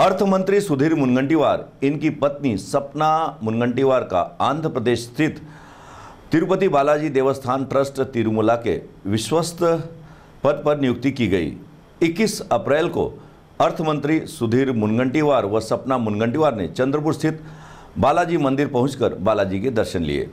अर्थमंत्री सुधीर मुनगंटीवार इनकी पत्नी सपना मुनगंटीवार का आंध्र प्रदेश स्थित तिरुपति बालाजी देवस्थान ट्रस्ट तिरुमला के विश्वस्त पद पर नियुक्ति की गई 21 अप्रैल को अर्थमंत्री सुधीर मुनगंटीवार व सपना मुनगंटीवार ने चंद्रपुर स्थित बालाजी मंदिर पहुंचकर बालाजी के दर्शन लिए